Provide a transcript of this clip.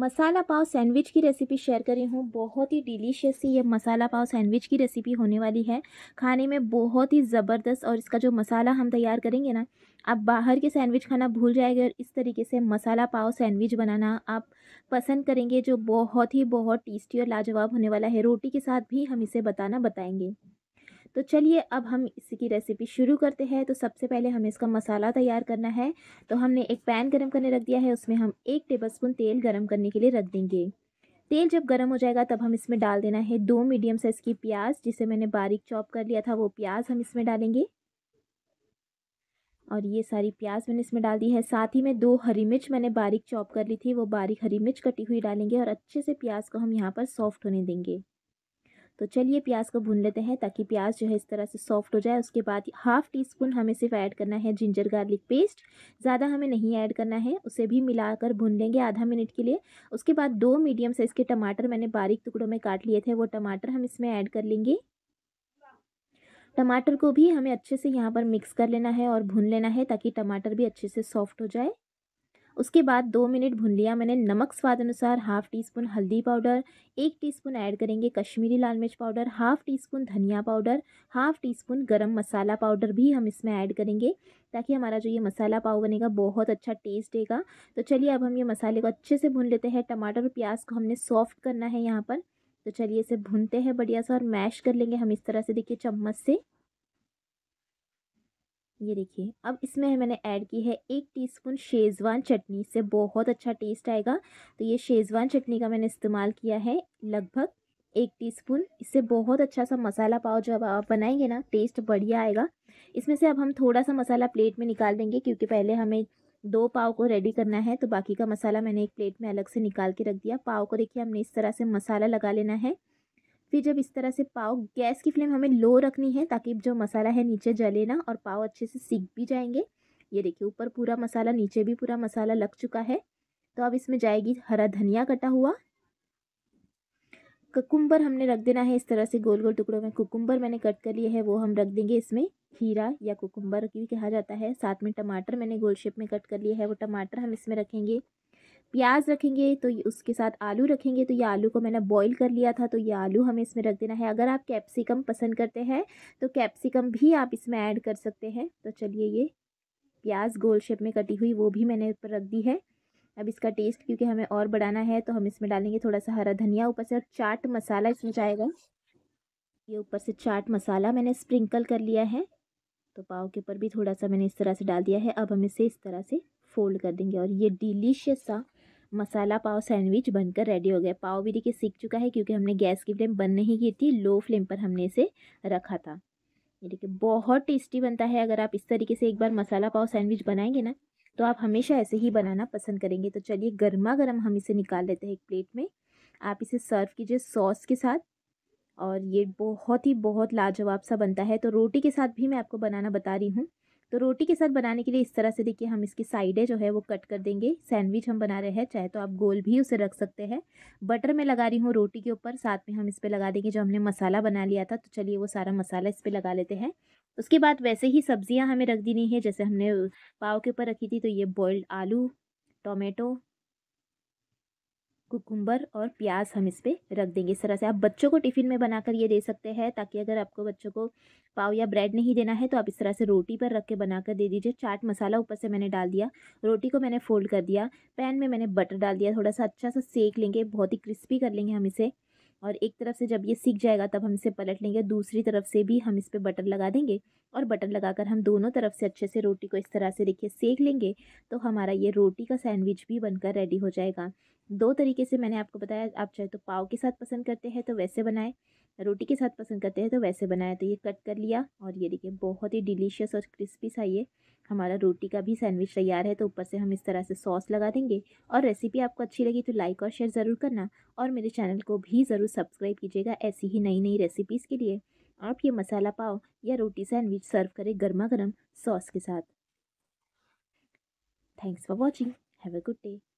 मसाला pav sandwich की recipe share करी हूँ बहुत ही डिलीशियस सी ये मसाला पाव सैंडविच की रेसिपी होने वाली है खाने में बहुत ही ज़बरदस्त और इसका जो मसाला हम तैयार करेंगे ना आप बाहर के सैंडविच खाना भूल जाएंगे और इस तरीके से मसाला पाव सैंडविच बनाना आप पसंद करेंगे जो बहुत ही बहुत टेस्टी और लाजवाब होने वाला है रोटी के साथ भी हम इसे बताना बताएँगे तो चलिए अब हम इसकी रेसिपी शुरू करते हैं तो सबसे पहले हमें इसका मसाला तैयार करना है तो हमने एक पैन गरम करने रख दिया है उसमें हम एक टेबलस्पून तेल गर्म करने के लिए रख देंगे तेल जब गर्म हो जाएगा तब हम इसमें डाल देना है दो मीडियम साइज़ की प्याज जिसे मैंने बारीक चॉप कर लिया था वो प्याज हम इसमें डालेंगे और ये सारी प्याज मैंने इसमें डाल दी है साथ ही में दो हरी मिर्च मैंने बारीक चॉप कर ली थी वो बारीक हरी मिर्च कटी हुई डालेंगे और अच्छे से प्याज को हम यहाँ पर सॉफ्ट होने देंगे तो चलिए प्याज को भून लेते हैं ताकि प्याज जो है इस तरह से सॉफ्ट हो जाए उसके बाद हाफ़ टी स्पून हमें सिर्फ ऐड करना है जिंजर गार्लिक पेस्ट ज़्यादा हमें नहीं ऐड करना है उसे भी मिलाकर भून लेंगे आधा मिनट के लिए उसके बाद दो मीडियम साइज़ के टमाटर मैंने बारीक टुकड़ों में काट लिए थे वो टमाटर हम इसमें ऐड कर लेंगे टमाटर को भी हमें अच्छे से यहाँ पर मिक्स कर लेना है और भून लेना है ताकि टमाटर भी अच्छे से सॉफ्ट हो जाए उसके बाद दो मिनट भून लिया मैंने नमक स्वाद अनुसार हाफ़ टी स्पून हल्दी पाउडर एक टीस्पून ऐड करेंगे कश्मीरी लाल मिर्च पाउडर हाफ़ टी स्पून धनिया powder half teaspoon garam masala powder भी हम इसमें ऐड करेंगे ताकि हमारा जो ये मसाला पाव बनेगा बहुत अच्छा टेस्ट देगा तो चलिए अब हम ये मसाले को अच्छे से भून लेते हैं टमाटर और प्याज को हमने सॉफ्ट करना है यहाँ पर तो चलिए इसे भूनते हैं बढ़िया से और मैश कर लेंगे हम इस तरह से देखिए चम्मच से ये देखिए अब इसमें मैंने ऐड की है एक टीस्पून शेज़वान चटनी से बहुत अच्छा टेस्ट आएगा तो ये शेज़वान चटनी का मैंने इस्तेमाल किया है लगभग एक टीस्पून इससे बहुत अच्छा सा मसाला पाव जब आप बनाएंगे ना टेस्ट बढ़िया आएगा इसमें से अब हम थोड़ा सा मसाला प्लेट में निकाल देंगे क्योंकि पहले हमें दो पाव को रेडी करना है तो बाकी का मसाला मैंने एक प्लेट में अलग से निकाल के रख दिया पाव को देखिए हमने इस तरह से मसाला लगा लेना है फिर जब इस तरह से पाव गैस की फ्लेम हमें लो रखनी है ताकि जो मसाला है नीचे जले ना और पाव अच्छे से सीख भी जाएंगे ये देखिए ऊपर पूरा मसाला नीचे भी पूरा मसाला लग चुका है तो अब इसमें जाएगी हरा धनिया कटा हुआ ककुम्बर हमने रख देना है इस तरह से गोल गोल टुकड़ों में कुकुम्बर मैंने कट कर लिए है वो हम रख देंगे इसमें खीरा या कुकुम्बर भी कहा जाता है साथ में टमाटर मैंने गोल शेप में कट कर लिए है वो टमाटर हम इसमें रखेंगे प्याज रखेंगे तो उसके साथ आलू रखेंगे तो ये आलू को मैंने बॉईल कर लिया था तो ये आलू हमें इसमें रख देना है अगर आप कैप्सिकम पसंद करते हैं तो कैप्सिकम भी आप इसमें ऐड कर सकते हैं तो चलिए ये प्याज गोल शेप में कटी हुई वो भी मैंने ऊपर रख दी है अब इसका टेस्ट क्योंकि हमें और बढ़ाना है तो हम इसमें डालेंगे थोड़ा सा हरा धनिया ऊपर से और चाट मसाला इसमें जाएगा ये ऊपर से चाट मसाला मैंने स्प्रिंकल कर लिया है तो पाव के ऊपर भी थोड़ा सा मैंने इस तरह से डाल दिया है अब हम इसे इस तरह से फोल्ड कर देंगे और ये डिलीशियस सा मसाला पाव सैंडविच बनकर रेडी हो गया पाव भी देखिए सीख चुका है क्योंकि हमने गैस की फ्लेम बंद नहीं की थी लो फ्लेम पर हमने इसे रखा था ये देखिए बहुत टेस्टी बनता है अगर आप इस तरीके से एक बार मसाला पाव सैंडविच बनाएंगे ना तो आप हमेशा ऐसे ही बनाना पसंद करेंगे तो चलिए गर्मा गर्म हम इसे निकाल लेते हैं एक प्लेट में आप इसे सर्व कीजिए सॉस के साथ और ये बहुत ही बहुत लाजवाब सा बनता है तो रोटी के साथ भी मैं आपको बनाना बता रही हूँ तो रोटी के साथ बनाने के लिए इस तरह से देखिए हम इसकी साइडें जो है वो कट कर देंगे सैंडविच हम बना रहे हैं चाहे तो आप गोल भी उसे रख सकते हैं बटर मैं लगा रही हूँ रोटी के ऊपर साथ में हम इस पर लगा देंगे जो हमने मसाला बना लिया था तो चलिए वो सारा मसाला इस पर लगा लेते हैं उसके बाद वैसे ही सब्जियाँ हमें रख देनी है जैसे हमने पाव के ऊपर रखी थी तो ये बॉयल्ड आलू टोमेटो कुकुम्बर और प्याज हम इस पर रख देंगे इस तरह से आप बच्चों को टिफ़िन में बनाकर ये दे सकते हैं ताकि अगर आपको बच्चों को पाव या ब्रेड नहीं देना है तो आप इस तरह से रोटी पर रख के बनाकर दे दीजिए चाट मसाला ऊपर से मैंने डाल दिया रोटी को मैंने फोल्ड कर दिया पैन में मैंने बटर डाल दिया थोड़ा सा अच्छा सा सेक लेंगे बहुत ही क्रिस्पी कर लेंगे हम इसे और एक तरफ से जब ये सीख जाएगा तब हम इसे पलट लेंगे दूसरी तरफ से भी हम इस पर बटर लगा देंगे और बटर लगाकर हम दोनों तरफ से अच्छे से रोटी को इस तरह से देखिए सेक लेंगे तो हमारा ये रोटी का सैंडविच भी बनकर रेडी हो जाएगा दो तरीके से मैंने आपको बताया आप चाहे तो पाव के साथ पसंद करते हैं तो वैसे बनाएं रोटी के साथ पसंद करते हैं तो वैसे बनाया तो ये कट कर लिया और ये देखिए बहुत ही डिलीशियस और क्रिस्पी सा ये हमारा रोटी का भी सैंडविच तैयार है तो ऊपर से हम इस तरह से सॉस लगा देंगे और रेसिपी आपको अच्छी लगी तो लाइक और शेयर ज़रूर करना और मेरे चैनल को भी ज़रूर सब्सक्राइब कीजिएगा ऐसी ही नई नई रेसिपीज़ के लिए आप ये मसाला पाव या रोटी सैंडविच सर्व करें गर्मा गर्म सॉस के साथ thanks for watching have a good day